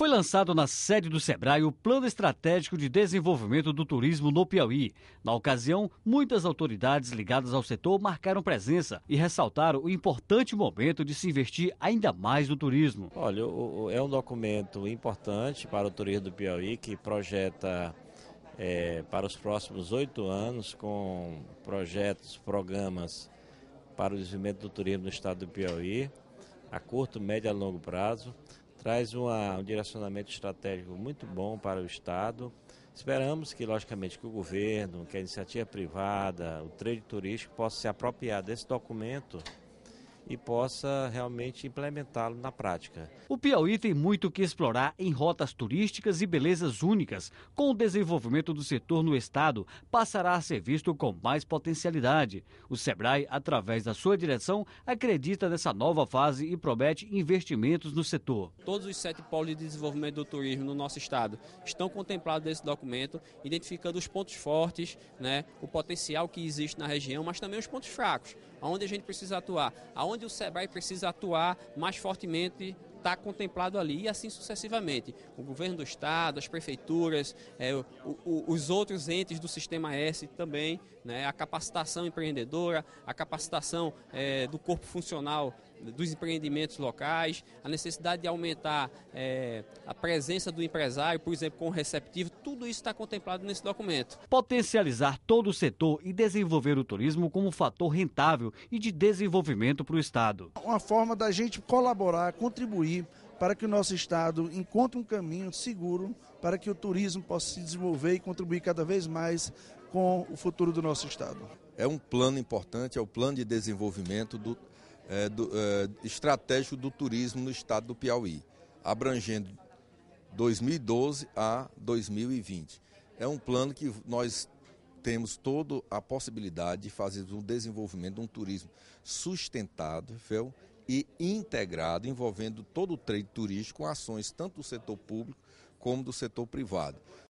Foi lançado na sede do Sebrae o Plano Estratégico de Desenvolvimento do Turismo no Piauí. Na ocasião, muitas autoridades ligadas ao setor marcaram presença e ressaltaram o importante momento de se investir ainda mais no turismo. Olha, é um documento importante para o turismo do Piauí que projeta é, para os próximos oito anos com projetos, programas para o desenvolvimento do turismo no estado do Piauí, a curto, médio e longo prazo traz uma, um direcionamento estratégico muito bom para o Estado. Esperamos que, logicamente, que o governo, que a iniciativa privada, o trade turístico possa se apropriar desse documento e possa realmente implementá-lo na prática. O Piauí tem muito que explorar em rotas turísticas e belezas únicas. Com o desenvolvimento do setor no estado, passará a ser visto com mais potencialidade. O Sebrae, através da sua direção, acredita nessa nova fase e promete investimentos no setor. Todos os sete polos de desenvolvimento do turismo no nosso estado estão contemplados nesse documento, identificando os pontos fortes, né, o potencial que existe na região, mas também os pontos fracos, aonde a gente precisa atuar, aonde onde o SEBRAE precisa atuar mais fortemente está contemplado ali e assim sucessivamente. O governo do estado, as prefeituras, é, o, o, os outros entes do sistema S também, né, a capacitação empreendedora, a capacitação é, do corpo funcional dos empreendimentos locais, a necessidade de aumentar é, a presença do empresário, por exemplo, com o receptivo, tudo isso está contemplado nesse documento. Potencializar todo o setor e desenvolver o turismo como fator rentável e de desenvolvimento para o Estado. Uma forma da gente colaborar, contribuir para que o nosso Estado encontre um caminho seguro para que o turismo possa se desenvolver e contribuir cada vez mais com o futuro do nosso Estado. É um plano importante, é o plano de desenvolvimento do é, do, é, estratégico do turismo no estado do Piauí, abrangendo 2012 a 2020. É um plano que nós temos toda a possibilidade de fazer um desenvolvimento de um turismo sustentável e integrado, envolvendo todo o trade turístico com ações tanto do setor público como do setor privado.